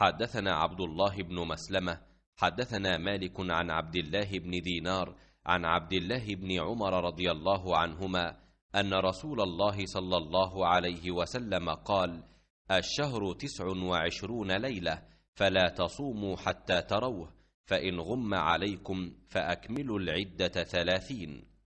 حدثنا عبد الله بن مسلمه حدثنا مالك عن عبد الله بن دينار عن عبد الله بن عمر رضي الله عنهما ان رسول الله صلى الله عليه وسلم قال الشهر تسع وعشرون ليله فلا تصوموا حتى تروه فان غم عليكم فاكملوا العده ثلاثين